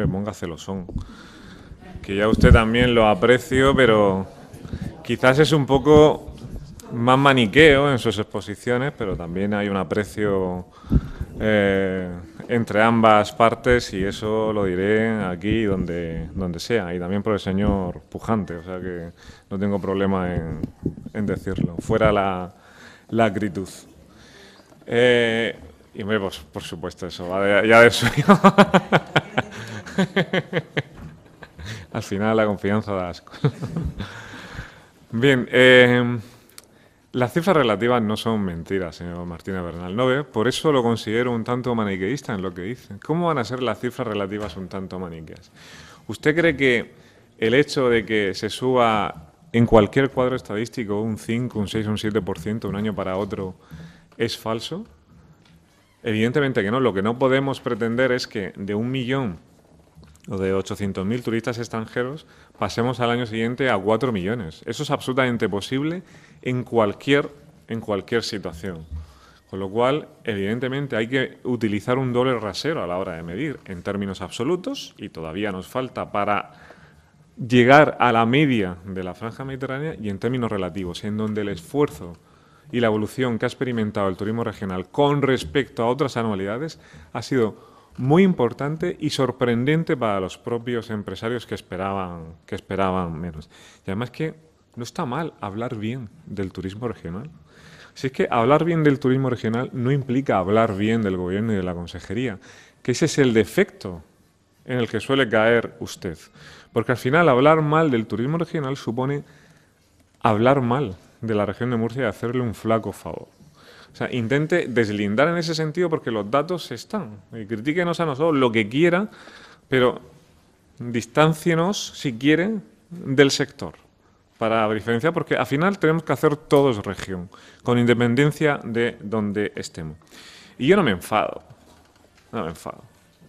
Que ponga celosón. Que ya usted también lo aprecio, pero quizás es un poco más maniqueo en sus exposiciones, pero también hay un aprecio eh, entre ambas partes y eso lo diré aquí donde, donde sea, y también por el señor Pujante, o sea que no tengo problema en, decirlo, fuera la, la acritud. Eh, y me, pues, por supuesto, eso va de, ya de suyo. Al final la confianza da asco. Bien, eh, las cifras relativas no son mentiras, señor Martínez Bernal ve? por eso lo considero un tanto maniqueísta en lo que dice. ¿Cómo van a ser las cifras relativas un tanto maniqueas? ¿Usted cree que el hecho de que se suba en cualquier cuadro estadístico un 5, un 6, un 7% un año para otro es falso? Evidentemente que no. Lo que no podemos pretender es que de un millón de 800.000 turistas extranjeros, pasemos al año siguiente a 4 millones. Eso es absolutamente posible en cualquier, en cualquier situación. Con lo cual, evidentemente, hay que utilizar un doble rasero a la hora de medir en términos absolutos, y todavía nos falta para llegar a la media de la franja mediterránea, y en términos relativos, en donde el esfuerzo y la evolución que ha experimentado el turismo regional con respecto a otras anualidades ha sido muy importante y sorprendente para los propios empresarios que esperaban, que esperaban menos. Y además que no está mal hablar bien del turismo regional. Si es que hablar bien del turismo regional no implica hablar bien del gobierno y de la consejería, que ese es el defecto en el que suele caer usted. Porque al final hablar mal del turismo regional supone hablar mal de la región de Murcia y hacerle un flaco favor. O sea, intente deslindar en ese sentido porque los datos están. Y critíquenos a nosotros lo que quieran, pero distáncienos, si quieren, del sector para diferenciar, porque al final tenemos que hacer todos región, con independencia de donde estemos. Y yo no me enfado, no me enfado.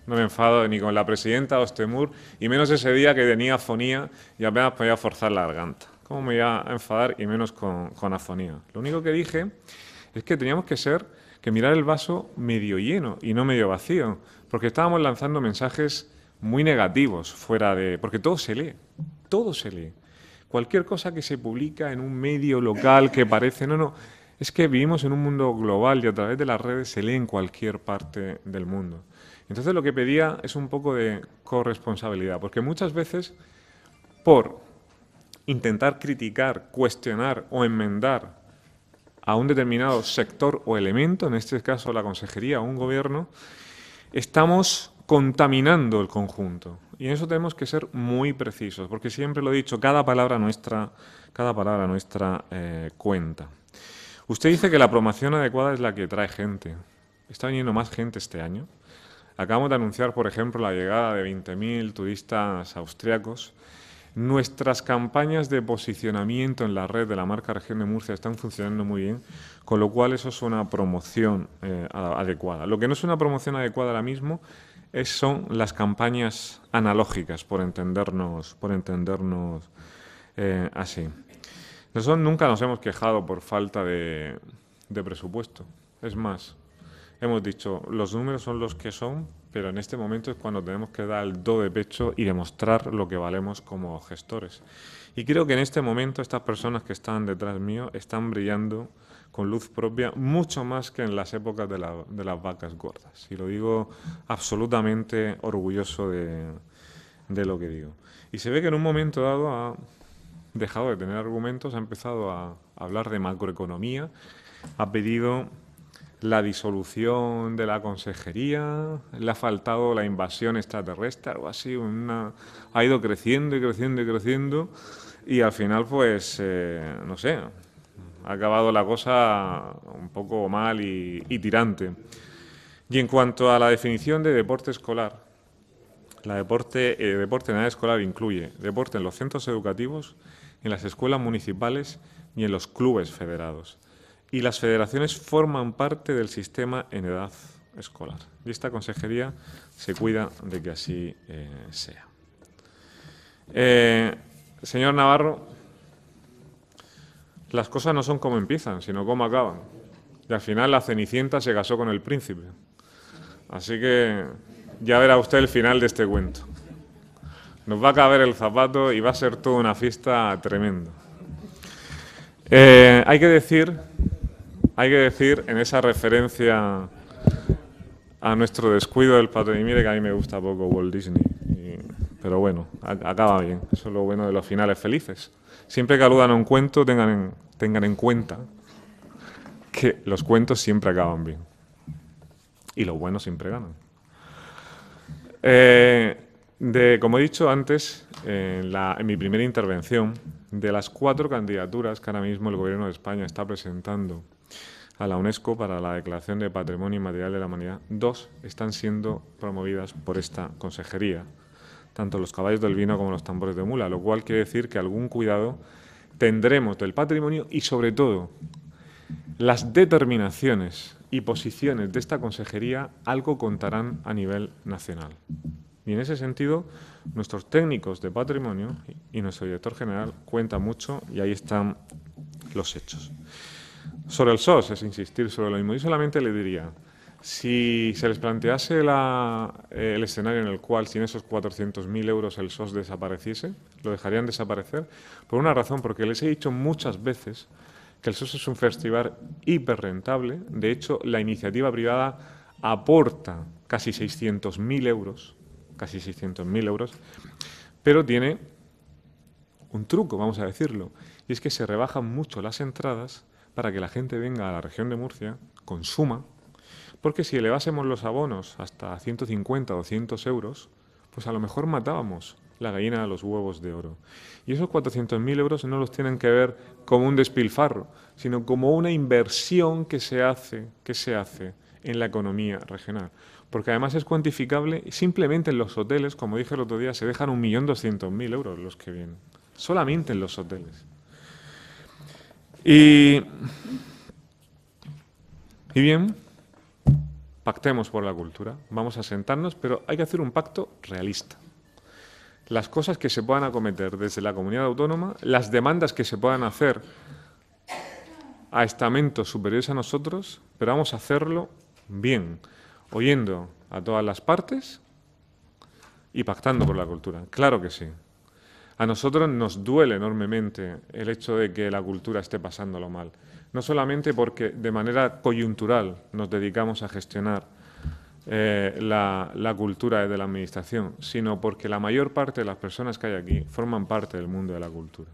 No me enfado ni con la presidenta Ostemur, y menos ese día que tenía afonía y apenas podía forzar la garganta. ¿Cómo me iba a enfadar y menos con, con afonía? Lo único que dije es que teníamos que ser, que mirar el vaso medio lleno y no medio vacío, porque estábamos lanzando mensajes muy negativos fuera de... porque todo se lee, todo se lee. Cualquier cosa que se publica en un medio local que parece... No, no, es que vivimos en un mundo global y a través de las redes se lee en cualquier parte del mundo. Entonces lo que pedía es un poco de corresponsabilidad, porque muchas veces por intentar criticar, cuestionar o enmendar a un determinado sector o elemento, en este caso la consejería o un gobierno, estamos contaminando el conjunto. Y en eso tenemos que ser muy precisos, porque siempre lo he dicho, cada palabra nuestra, cada nuestra eh, cuenta. Usted dice que la promoción adecuada es la que trae gente. Está viniendo más gente este año. Acabamos de anunciar, por ejemplo, la llegada de 20.000 turistas austriacos. Nuestras campañas de posicionamiento en la red de la marca Región de Murcia están funcionando muy bien, con lo cual eso es una promoción eh, adecuada. Lo que no es una promoción adecuada ahora mismo es, son las campañas analógicas, por entendernos, por entendernos eh, así. Nosotros nunca nos hemos quejado por falta de, de presupuesto. Es más, hemos dicho, los números son los que son pero en este momento es cuando tenemos que dar el do de pecho y demostrar lo que valemos como gestores. Y creo que en este momento estas personas que están detrás mío están brillando con luz propia mucho más que en las épocas de, las vacas gordas. Y lo digo absolutamente orgulloso de, de lo que digo. Y se ve que en un momento dado ha dejado de tener argumentos, ha empezado a hablar de macroeconomía, ha pedido la disolución de la consejería, le ha faltado la invasión extraterrestre, algo así, ha ido creciendo y creciendo y creciendo y al final pues, eh, no sé, ha acabado la cosa un poco mal y, tirante. Y en cuanto a la definición de deporte escolar, la deporte, eh, deporte en edad escolar incluye deporte en los centros educativos, en las escuelas municipales y en los clubes federados y las federaciones forman parte del sistema en edad escolar. Y esta consejería se cuida de que así eh, sea. Eh, señor Navarro, las cosas no son como empiezan, sino como acaban. Y al final la Cenicienta se casó con el príncipe. Así que ya verá usted el final de este cuento. Nos va a caber el zapato y va a ser toda una fiesta tremenda. Eh, hay que decir hay que decir, en esa referencia a nuestro descuido del patrón y mire que a mí me gusta poco Walt Disney. pero bueno, acaba bien. Eso es lo bueno de los finales felices. Siempre que aludan a un cuento, tengan en, tengan en cuenta que los cuentos siempre acaban bien. Y los buenos siempre ganan. Eh, como he dicho antes, en, en mi primera intervención, de las cuatro candidaturas que ahora mismo el Gobierno de España está presentando a la UNESCO para la Declaración de Patrimonio Inmaterial de la Humanidad, dos están siendo promovidas por esta consejería, tanto los caballos del vino como los tambores de mula, lo cual quiere decir que algún cuidado tendremos del patrimonio y, sobre todo, las determinaciones y posiciones de esta consejería algo contarán a nivel nacional. Y en ese sentido, nuestros técnicos de patrimonio y nuestro director general cuentan mucho y ahí están los hechos. Sobre el SOS es insistir sobre lo mismo. Yo solamente le diría, si se les plantease eh, el escenario en el cual sin esos 400.000 euros el SOS desapareciese, lo dejarían desaparecer, por una razón, porque les he dicho muchas veces que el SOS es un festival hiperrentable. De hecho, la iniciativa privada aporta casi 600.000 euros casi 600.000 euros, pero tiene un truco, vamos a decirlo, y es que se rebajan mucho las entradas para que la gente venga a la región de Murcia, consuma, porque si elevásemos los abonos hasta 150 o 200 euros, pues a lo mejor matábamos la gallina de los huevos de oro. Y esos 400.000 euros no los tienen que ver como un despilfarro, sino como una inversión que se hace, que se hace en la economía regional porque además es cuantificable. Simplemente en los hoteles, como dije el otro día, se dejan 1.200.000 euros los que vienen. Solamente en los hoteles. Y, y bien, pactemos por la cultura. Vamos a sentarnos, pero hay que hacer un pacto realista. Las cosas que se puedan acometer desde la comunidad autónoma, las demandas que se puedan hacer a estamentos superiores a nosotros, pero vamos a hacerlo bien oyendo a todas las partes y pactando por la cultura. Claro que sí. A nosotros nos duele enormemente el hecho de que la cultura esté pasándolo mal. No solamente porque de manera coyuntural nos dedicamos a gestionar eh, la, la, cultura de la administración, sino porque la mayor parte de las personas que hay aquí forman parte del mundo de la cultura.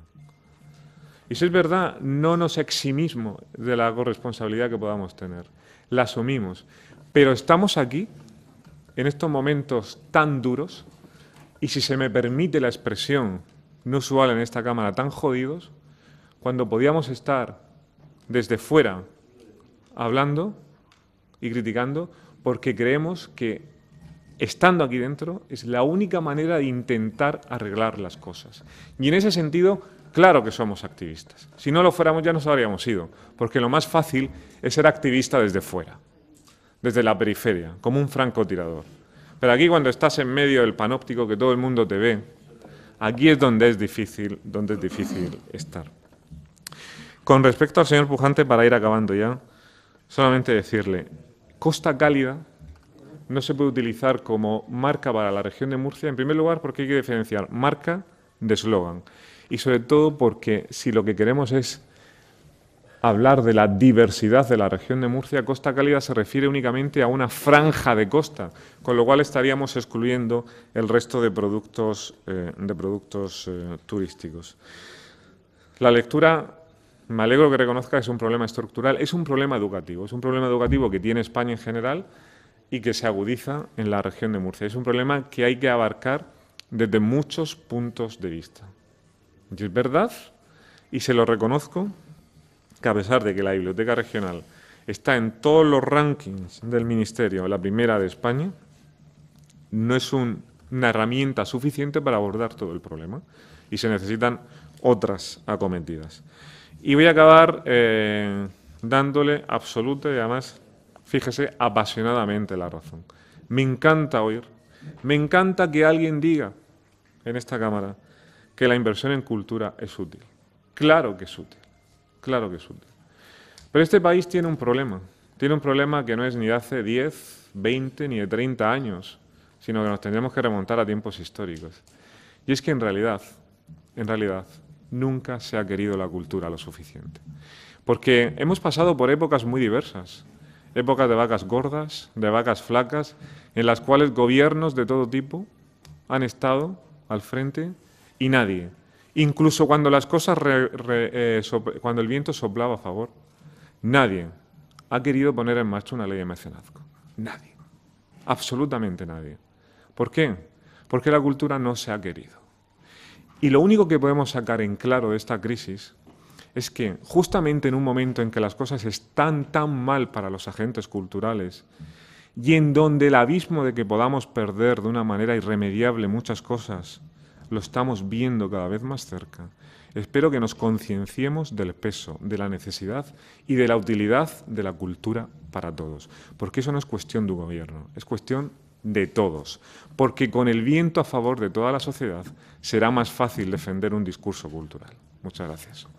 Y si es verdad, no nos eximismo de la corresponsabilidad que podamos tener. La asumimos. Pero estamos aquí, en estos momentos tan duros, y si se me permite la expresión no usual en esta Cámara, tan jodidos, cuando podíamos estar desde fuera hablando y criticando, porque creemos que estando aquí dentro es la única manera de intentar arreglar las cosas. Y en ese sentido, claro que somos activistas. Si no lo fuéramos ya nos habríamos ido, porque lo más fácil es ser activista desde fuera desde la periferia, como un francotirador. Pero aquí cuando estás en medio del panóptico que todo el mundo te ve, aquí es donde es difícil, donde es difícil estar. Con respecto al señor Pujante, para ir acabando ya, solamente decirle, Costa Cálida no se puede utilizar como marca para la región de Murcia, en primer lugar porque hay que diferenciar marca de eslogan y sobre todo porque si lo que queremos es hablar de la diversidad de la región de Murcia, Costa Cálida se refiere únicamente a una franja de costa, con lo cual estaríamos excluyendo el resto de productos, eh, de productos eh, turísticos. La lectura, me alegro que reconozca, que es un problema estructural, es un problema educativo, es un problema educativo que tiene España en general y que se agudiza en la región de Murcia. Es un problema que hay que abarcar desde muchos puntos de vista. es verdad, y se lo reconozco, que a pesar de que la biblioteca regional está en todos los rankings del Ministerio, la primera de España, no es una herramienta suficiente para abordar todo el problema y se necesitan otras acometidas. Y voy a acabar eh, dándole absoluta y además, fíjese, apasionadamente la razón. Me encanta oír, me encanta que alguien diga en esta Cámara que la inversión en cultura es útil. Claro que es útil. Claro que es útil. Pero este país tiene un problema. Tiene un problema que no es ni de hace 10, 20 ni de 30 años, sino que nos tendremos que remontar a tiempos históricos. Y es que en realidad, en realidad, nunca se ha querido la cultura lo suficiente. Porque hemos pasado por épocas muy diversas. Épocas de vacas gordas, de vacas flacas, en las cuales gobiernos de todo tipo han estado al frente y nadie, incluso cuando las cosas, eh, cuando el viento soplaba a favor. Nadie ha querido poner en marcha una ley de mecenazgo. Nadie. Absolutamente nadie. ¿Por qué? Porque la cultura no se ha querido. Y lo único que podemos sacar en claro de esta crisis es que justamente en un momento en que las cosas están tan mal para los agentes culturales y en donde el abismo de que podamos perder de una manera irremediable muchas cosas lo estamos viendo cada vez más cerca. Espero que nos concienciemos del peso, de la necesidad y de la utilidad de la cultura para todos, porque eso no es cuestión de un gobierno, es cuestión de todos, porque con el viento a favor de toda la sociedad será más fácil defender un discurso cultural. Muchas gracias.